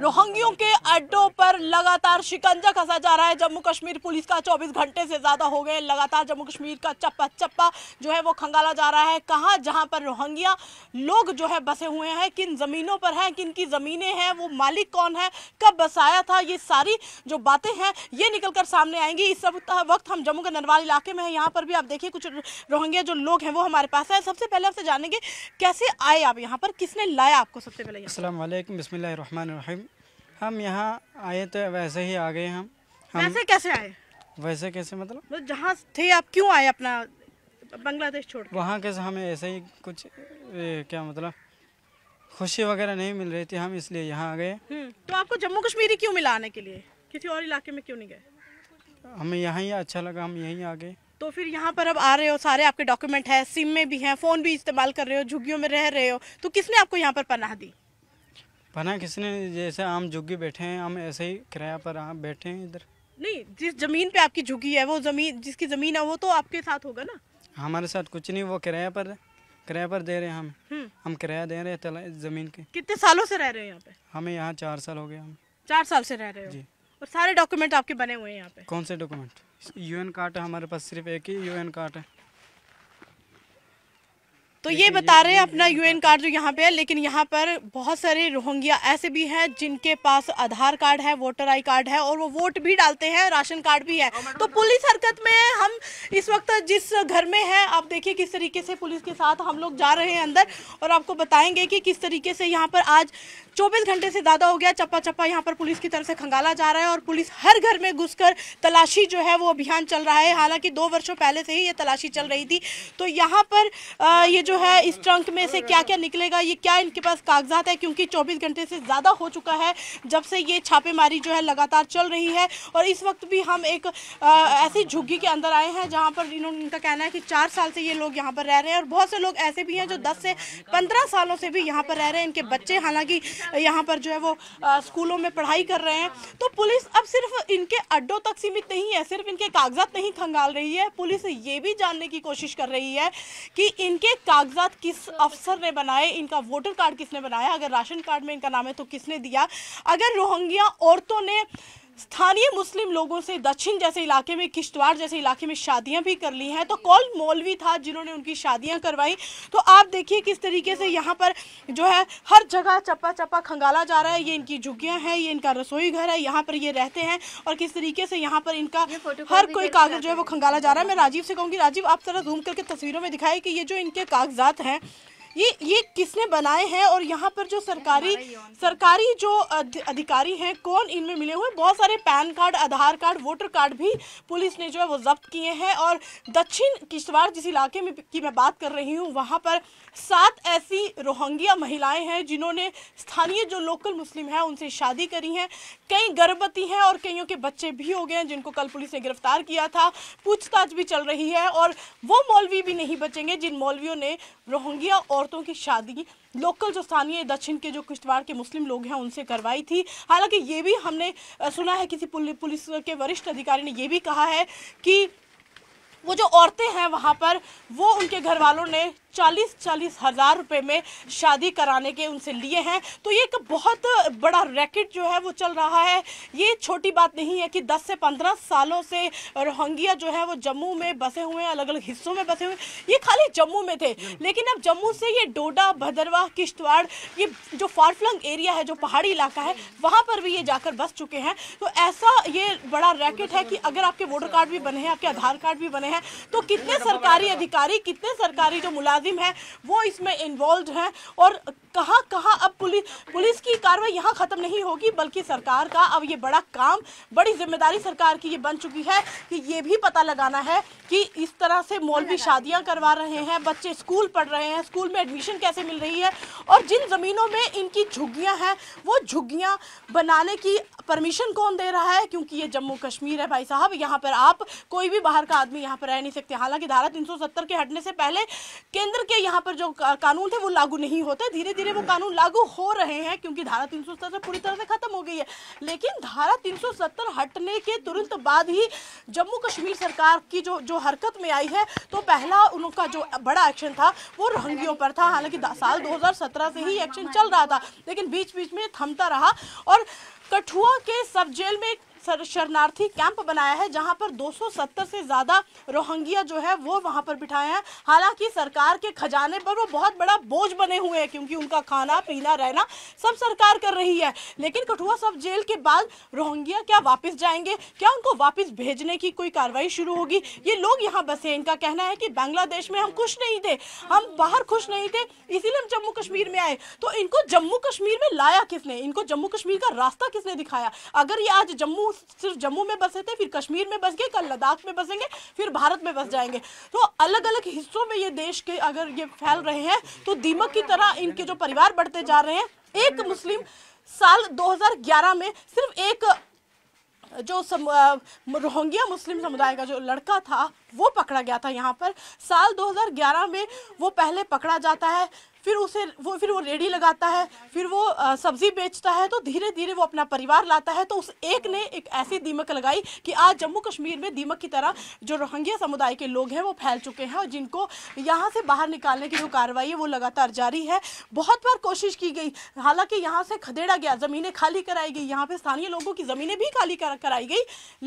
रोहंगियों के अड्डों पर लगातार शिकंजा कसा जा रहा है जम्मू कश्मीर पुलिस का 24 घंटे से ज़्यादा हो गए लगातार जम्मू कश्मीर का चप्पा चप्पा जो है वो खंगाला जा रहा है कहाँ जहाँ पर रोहंगिया लोग जो है बसे हुए हैं किन ज़मीनों पर हैं किन की जमीने हैं वो मालिक कौन है कब बसाया था ये सारी जो बातें हैं ये निकल कर सामने आएंगी इस वक्त हम जम्मू के नरवाल इलाके में है यहाँ पर भी आप देखिए कुछ रोहंगिया जो लोग हैं वो हमारे पास है सबसे पहले आपसे जानेंगे कैसे आए आप यहाँ पर किसने लाया आपको सबसे पहले असल बसमिल रहीम हम यहाँ आए तो वैसे ही आ गए हम वैसे कैसे आए वैसे कैसे मतलब? मतलब जहाँ थे आप क्यों आए अपना बांग्लादेश छोड़ वहाँ कैसे हमें ऐसे ही कुछ ए, क्या मतलब खुशी वगैरह नहीं मिल रही थी हम इसलिए यहाँ आ गए हम्म, तो आपको जम्मू कश्मीर ही क्यों मिला आने के लिए किसी और इलाके में क्यों नहीं गए हमें यहाँ ही अच्छा लगा हम यहीं आ गए तो फिर यहाँ पर अब आ रहे हो सारे आपके डॉक्यूमेंट है सिम में भी हैं फ़ोन भी इस्तेमाल कर रहे हो झुग्गियों में रह रहे हो तो किसने आपको यहाँ पर पनाह दी बना किसने जैसे हम झुग्गी बैठे हैं हम ऐसे ही किराया पर आप बैठे हैं इधर नहीं जिस जमीन पे आपकी झुग्गी है वो जमीन जिसकी जमीन है वो तो आपके साथ होगा ना हमारे साथ कुछ नहीं वो किराया पर किराया पर दे रहे हैं हम हम्म। हम किराया दे रहे हैं जमीन के कितने सालों से रह रहे हैं यहाँ पे हमें यहाँ चार साल हो गए हम चार साल से रह रहे हैं और सारे डॉक्यूमेंट आपके बने हुए हैं यहाँ पे कौन से डॉक्यूमेंट यूएन कार्ड हमारे पास सिर्फ एक ही यूएन कार्ड है तो ये बता रहे हैं अपना यूएन कार्ड जो यहाँ पे है लेकिन यहाँ पर बहुत सारे रोहंग्या ऐसे भी हैं जिनके पास आधार कार्ड है वोटर आई कार्ड है और वो वोट भी डालते हैं राशन कार्ड भी है तो पुलिस हरकत में है हम इस वक्त जिस घर में है आप देखिए किस तरीके से पुलिस के साथ हम लोग जा रहे हैं अंदर और आपको बताएंगे कि किस तरीके से यहाँ पर आज चौबीस घंटे से ज़्यादा हो गया चप्पा चप्पा यहाँ पर पुलिस की तरफ से खंगाला जा रहा है और पुलिस हर घर में घुस तलाशी जो है वो अभियान चल रहा है हालांकि दो वर्षों पहले से ही ये तलाशी चल रही थी तो यहाँ पर ये जो जो है इस ट्रंक में से क्या क्या निकलेगा ये क्या इनके पास कागजात है क्योंकि चौबीस घंटे से ज़्यादा हो चुका है जब से ये छापेमारी जो है लगातार चल रही है और इस वक्त भी हम एक ऐसी झुग्गी के अंदर आए हैं जहाँ पर इन्होंने इनका कहना है कि चार साल से ये लोग यहाँ पर रह रहे हैं और बहुत से लोग ऐसे भी हैं जो दस से पंद्रह सालों से भी यहाँ पर रह रहे हैं इनके बच्चे हालांकि यहाँ पर जो है वो स्कूलों में पढ़ाई कर रहे हैं तो पुलिस अब सिर्फ इनके अड्डों तक सीमित नहीं है सिर्फ इनके कागजात नहीं खंगाल रही है पुलिस ये भी जानने की कोशिश कर रही है कि इनके कागज कागजात किस अफसर ने बनाए इनका वोटर कार्ड किसने बनाया अगर राशन कार्ड में इनका नाम है तो किसने दिया अगर रोहंगिया औरतों ने स्थानीय मुस्लिम लोगों से दक्षिण जैसे इलाके में किश्तवाड़ जैसे इलाके में शादियां भी कर ली हैं तो कौन मौलवी था जिन्होंने उनकी शादियां करवाई तो आप देखिए किस तरीके से यहाँ पर जो है हर जगह चप्पा चप्पा खंगाला जा रहा है ये इनकी झुग्गियाँ हैं ये इनका रसोई घर है यहाँ पर ये रहते हैं और किस तरीके से यहाँ पर इनका हर कोई कागज जो है वो खंगाला जा रहा है मैं राजीव से कहूँगी राजीव आप जरा घूम करके तस्वीरों में दिखाए कि ये जो इनके कागजात हैं ये ये किसने बनाए हैं और यहाँ पर जो सरकारी सरकारी जो अधिकारी हैं कौन इनमें मिले हुए बहुत सारे PAN card Aadhaar card voter card भी पुलिस ने जो है वो जब्त किए हैं और दक्षिण किश्तवाड़ जिस इलाके में की मैं बात कर रही हूँ वहाँ पर सात ऐसी रोहंग्या महिलाएं हैं जिन्होंने स्थानीय जो लोकल मुस्लिम हैं उनसे शादी करी हैं कई गर्भवती हैं और कईयों के बच्चे भी हो गए हैं जिनको कल पुलिस ने गिरफ्तार किया था पूछताछ भी चल रही है और वो मौलवी भी नहीं बचेंगे जिन मौलवियों ने रोहंग्या और औरतों की शादी लोकल जो स्थानीय दक्षिण के जो किश्तवाड़ के मुस्लिम लोग हैं उनसे करवाई थी हालांकि ये भी हमने सुना है किसी पुलिस के वरिष्ठ अधिकारी ने यह भी कहा है कि वो जो औरतें हैं वहाँ पर वो उनके घर वालों ने चालीस चालीस हज़ार रुपये में शादी कराने के उनसे लिए हैं तो ये एक बहुत बड़ा रैकेट जो है वो चल रहा है ये छोटी बात नहीं है कि दस से पंद्रह सालों से रोहंगिया जो है वो जम्मू में बसे हुए हैं अलग अलग हिस्सों में बसे हुए ये खाली जम्मू में थे लेकिन अब जम्मू से ये डोडा भदरवाह किश्तवाड़ ये जो फारफ्लंग एरिया है जो पहाड़ी इलाका है वहाँ पर भी ये जाकर बस चुके हैं तो ऐसा ये बड़ा रैकेट है कि अगर आपके वोटर कार्ड भी बने हैं आपके आधार कार्ड भी बने हैं तो कितने सरकारी अधिकारी कितने सरकारी जो मुलाजिम मुलाजिम हैं वो इसमें इन्वॉल्व हैं और कहाँ कहाँ अब पुलिस पुलिस की कार्रवाई यहाँ ख़त्म नहीं होगी बल्कि सरकार का अब ये बड़ा काम बड़ी जिम्मेदारी सरकार की ये बन चुकी है कि ये भी पता लगाना है कि इस तरह से मौलवी शादियाँ करवा रहे हैं बच्चे स्कूल पढ़ रहे हैं स्कूल में एडमिशन कैसे मिल रही है और जिन ज़मीनों में इनकी झुग्गियाँ हैं वो झुग्गियाँ बनाने की परमिशन कौन दे रहा है क्योंकि ये जम्मू कश्मीर है भाई साहब यहाँ पर आप कोई भी बाहर का आदमी यहाँ पर रह नहीं सकते हालांकि धारा 370 के हटने से पहले केंद्र केंद्र के यहाँ पर जो कानून थे वो लागू नहीं होते धीरे धीरे वो कानून लागू हो रहे हैं क्योंकि धारा तीन पूरी तरह से खत्म हो गई है लेकिन धारा 370 हटने के तुरंत बाद ही जम्मू कश्मीर सरकार की जो जो हरकत में आई है तो पहला उनका जो बड़ा एक्शन था वो रोहंगियों पर था हालांकि साल 2017 से ही एक्शन चल रहा था लेकिन बीच बीच में थमता रहा और कठुआ के सब जेल में शरणार्थी कैंप बनाया है जहां पर 270 से ज़्यादा रोहंगिया जो है वो वहां पर बिठाए हैं हालांकि सरकार के खजाने पर वो बहुत बड़ा बोझ बने हुए हैं क्योंकि उनका खाना पीना रहना सब सरकार कर रही है लेकिन कठुआ सब जेल के बाद रोहंगिया क्या वापस जाएंगे क्या उनको वापस भेजने की कोई कार्रवाई शुरू होगी ये लोग यहाँ बसे इनका कहना है कि बांग्लादेश में हम खुश नहीं थे हम बाहर खुश नहीं थे इसीलिए हम जम्मू कश्मीर में आए तो इनको जम्मू कश्मीर में लाया किसने इनको जम्मू कश्मीर का रास्ता किसने दिखाया अगर ये आज जम्मू सिर्फ जम्मू में बसे थे फिर कश्मीर में बस गए कल लद्दाख में बसेंगे फिर भारत में बस जाएंगे तो अलग अलग हिस्सों में ये देश के अगर ये फैल रहे हैं तो दीमक की तरह इनके जो परिवार बढ़ते जा रहे हैं एक मुस्लिम साल 2011 में सिर्फ एक जो सम रोहिंग्या मुस्लिम समुदाय का जो लड़का था वो पकड़ा गया था यहाँ पर साल 2011 में वो पहले पकड़ा जाता है फिर उसे वो फिर वो रेडी लगाता है फिर वो सब्जी बेचता है तो धीरे धीरे वो अपना परिवार लाता है तो उस एक ने एक ऐसी दीमक लगाई कि आज जम्मू कश्मीर में दीमक की तरह जो रोहंग्या समुदाय के लोग हैं वो फैल चुके हैं और जिनको यहाँ से बाहर निकालने की जो कार्रवाई है वो लगातार जारी है बहुत बार कोशिश की गई हालांकि यहाँ से खदेड़ा गया ज़मीनें खाली कराई गई यहाँ पर स्थानीय लोगों की ज़मीनें भी खाली कराई गई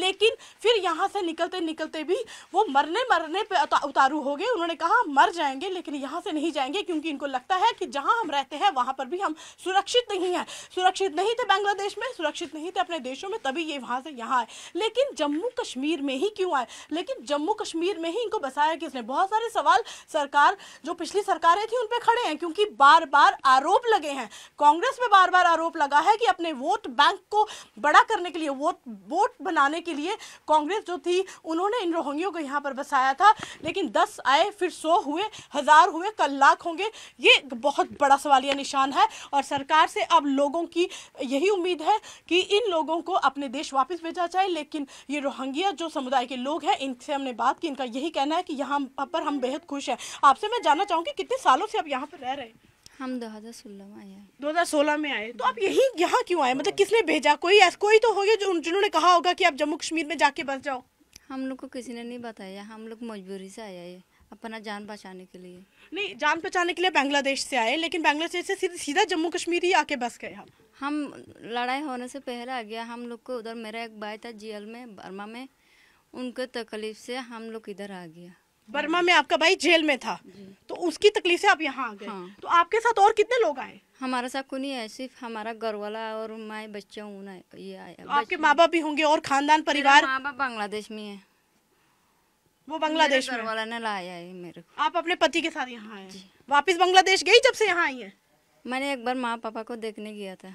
लेकिन फिर यहाँ से निकलते निकलते भी वो मरने मरने पर उतारू हो गए उन्होंने कहा मर जाएंगे लेकिन यहाँ से नहीं जाएंगे क्योंकि इनको लगता है कि जहां हम रहते हैं वहां पर भी हम सुरक्षित नहीं है सुरक्षित नहीं थे बांग्लादेश में सुरक्षित नहीं थे अपने देशों में तभी ये वहां से यहाँ आए लेकिन जम्मू कश्मीर में ही क्यों आए लेकिन जम्मू कश्मीर में ही इनको बसाया किसने बहुत सारे सवाल सरकार जो पिछली सरकारें थी उन पर खड़े हैं क्योंकि बार बार आरोप लगे हैं कांग्रेस में बार बार आरोप लगा है कि अपने वोट बैंक को बड़ा करने के लिए वोट वोट बनाने के लिए कांग्रेस जो थी उन्होंने इन रोहिंग्यों को यहाँ पर बसाया था लेकिन दस आए फिर सौ हुए हजार हुए कल लाख होंगे ये ये बहुत बड़ा सवालिया निशान है और सरकार से अब लोगों की यही उम्मीद है कि इन लोगों को अपने देश वापस भेजा जाए लेकिन ये रोहंगिया जो समुदाय के लोग हैं इनसे हमने बात की इनका यही कहना है कि यहाँ पर हम बेहद खुश हैं आपसे मैं जानना चाहूँगी कितने सालों से आप यहाँ पर रह रहे हैं हम 2016 में आए 2016 में आए तो आप यही यहाँ क्यों आए मतलब किसने भेजा कोई ऐसा कोई तो होगा जो जिन्होंने कहा होगा कि आप जम्मू कश्मीर में जाके बस जाओ हम लोग को किसी ने नहीं बताया हम लोग मजबूरी से आया है अपना जान बचाने के लिए नहीं जान बचाने के लिए बांग्लादेश से आए लेकिन बांग्लादेश से सीधा सीधा जम्मू कश्मीर ही आके बस गए हम हम लड़ाई होने से पहले आ गया हम लोग को उधर मेरा एक भाई था जेल में बर्मा में उनके तकलीफ से हम लोग इधर आ गया बर्मा में आपका भाई जेल में था तो उसकी तकलीफ से आप यहाँ आ गए हाँ। तो आपके साथ और कितने लोग आए हमारे साथ कोई नहीं है सिर्फ हमारा घर वाला और माए बच्चे ये आया आपके माँ बाप भी होंगे और खानदान परिवार माँ बाप बांग्लादेश में है वो बांग्लादेश में वाला ने लाया है मेरे को आप अपने पति के साथ यहाँ आए वापस बांग्लादेश गई जब से यहाँ आई है मैंने एक बार माँ पापा को देखने गया था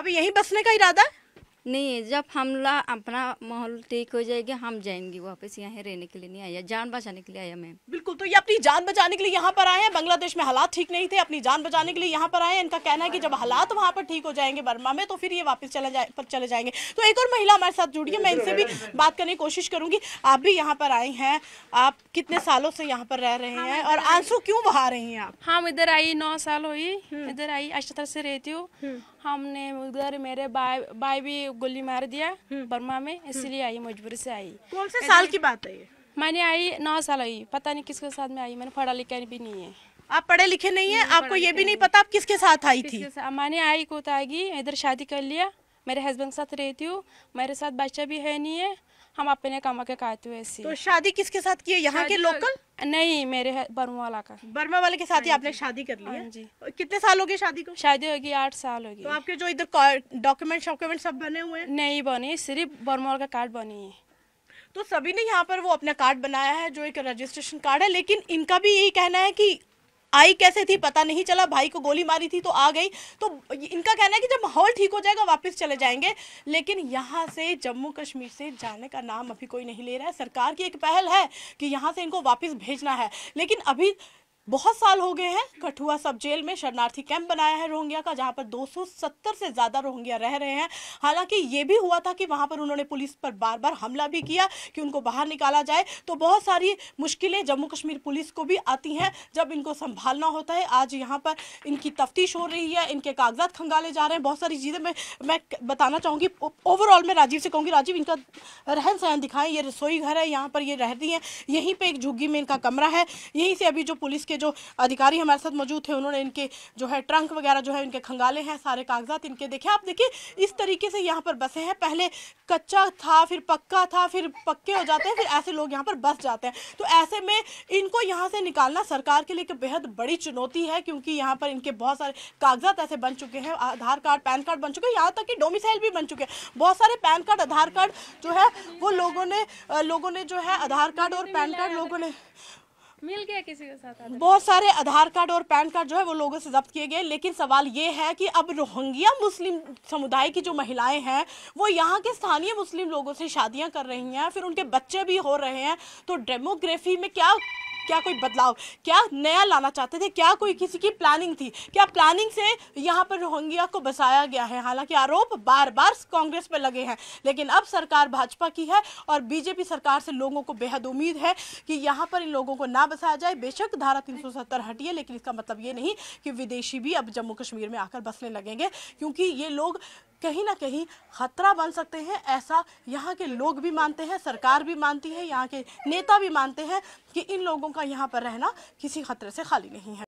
अभी यहीं बसने का इरादा है नहीं जब हमला अपना माहौल ठीक हो जाएगा हम जाएंगे वापस यहाँ रहने के लिए नहीं आया जान बचाने के लिए आया मैम बिल्कुल तो ये अपनी जान बचाने के लिए यहाँ पर आए हैं बांग्लादेश में हालात ठीक नहीं थे अपनी जान बचाने के लिए यहाँ पर आए हैं इनका कहना है कि जब हालात वहाँ पर ठीक हो जाएंगे बर्मा में तो फिर ये वापस चले जाए पर चले जाएंगे तो एक और महिला हमारे साथ जुड़ी है मैं इनसे भी बात करने की कोशिश करूंगी आप भी यहाँ पर आई है आप कितने सालों से यहाँ पर रह रहे हाँ, हैं और आंसू क्यों बहा रही है आप हम हाँ, इधर आई नौ साल हुई हम्म। इधर आई अच्छा से रहती हूँ हम्म। हमने उधर मेरे भाई भाई भी गोली मार दिया हम्म। बर्मा में हम्म। इसलिए आई मजबूरी से आई कौन से साल की बात है ये मैंने आई नौ साल आई पता नहीं किसके साथ में आई मैंने पढ़ा लिखा भी नहीं है आप पढ़े लिखे नहीं है आपको ये भी नहीं पता आप किसके साथ आई थी मैंने आई को आएगी इधर शादी कर लिया मेरे हस्बैंड के साथ रहती हूँ मेरे साथ बच्चा भी है नहीं है हम अपने काम के खाते हुए तो शादी किसके साथ की है यहाँ के लोकल नहीं मेरे है बर्मा वाला का बर्मा वाले के साथ ही हाँ आपने शादी कर ली है हाँ जी कितने साल हो गए शादी को शादी होगी आठ साल होगी तो आपके जो इधर डॉक्यूमेंट शॉक्यूमेंट सब बने हुए हैं नहीं बने सिर्फ बर्मा का कार्ड बनी है तो सभी ने यहाँ पर वो अपना कार्ड बनाया है जो एक रजिस्ट्रेशन कार्ड है लेकिन इनका भी यही कहना है कि आई कैसे थी पता नहीं चला भाई को गोली मारी थी तो आ गई तो इनका कहना है कि जब माहौल ठीक हो जाएगा वापस चले जाएंगे लेकिन यहाँ से जम्मू कश्मीर से जाने का नाम अभी कोई नहीं ले रहा है सरकार की एक पहल है कि यहाँ से इनको वापस भेजना है लेकिन अभी बहुत साल हो गए हैं कठुआ सब जेल में शरणार्थी कैंप बनाया है रोहिंग्या का जहां पर 270 से ज्यादा रोहिंग्या रह रहे हैं हालांकि ये भी हुआ था कि वहां पर उन्होंने पुलिस पर बार बार हमला भी किया कि उनको बाहर निकाला जाए तो बहुत सारी मुश्किलें जम्मू कश्मीर पुलिस को भी आती हैं जब इनको संभालना होता है आज यहाँ पर इनकी तफ्तीश हो रही है इनके कागजात खंगाले जा रहे हैं बहुत सारी चीज़ें मैं मैं बताना चाहूँगी ओवरऑल मैं राजीव से कहूँगी राजीव इनका रहन सहन दिखाएं ये रसोई घर है यहाँ पर ये रह रही हैं यहीं पर एक झुग्गी में इनका कमरा है यहीं से अभी जो पुलिस के जो अधिकारी हमारे साथ मौजूद थे उन्होंने इनके जो है ट्रंक वगैरह जो है इनके खंगाले हैं सारे कागजात इनके देखे आप देखिए इस तरीके से यहाँ पर बसे हैं पहले कच्चा था फिर पक्का था फिर पक्के हो जाते हैं फिर ऐसे लोग यहाँ पर बस जाते हैं तो ऐसे में इनको यहाँ से निकालना सरकार के लिए एक बेहद बड़ी चुनौती है क्योंकि यहाँ पर इनके बहुत सारे कागजात ऐसे बन चुके हैं आधार कार्ड पैन कार्ड बन चुके हैं यहाँ तक कि डोमिसाइल भी बन चुके हैं बहुत सारे पैन कार्ड आधार कार्ड जो है वो लोगों ने लोगों ने जो है आधार कार्ड और पैन कार्ड लोगों ने मिल गया किसी के साथ बहुत सारे आधार कार्ड और पैन कार्ड जो है वो लोगों से जब्त किए गए लेकिन सवाल ये है कि अब रोहंगिया मुस्लिम समुदाय की जो महिलाएं हैं वो यहाँ के स्थानीय मुस्लिम लोगों से शादियां कर रही हैं फिर उनके बच्चे भी हो रहे हैं तो डेमोग्राफी में क्या क्या कोई बदलाव क्या नया लाना चाहते थे क्या कोई किसी की प्लानिंग थी क्या प्लानिंग से यहाँ पर रोहिंग्या को बसाया गया है हालांकि आरोप बार बार कांग्रेस पर लगे हैं लेकिन अब सरकार भाजपा की है और बीजेपी सरकार से लोगों को बेहद उम्मीद है कि यहाँ पर इन लोगों को ना बसाया जाए बेशक धारा तीन हटी है लेकिन इसका मतलब ये नहीं कि विदेशी भी अब जम्मू कश्मीर में आकर बसने लगेंगे क्योंकि ये लोग कहीं ना कहीं खतरा बन सकते हैं ऐसा यहाँ के लोग भी मानते हैं सरकार भी मानती है यहाँ के नेता भी मानते हैं कि इन लोगों का यहाँ पर रहना किसी खतरे से खाली नहीं है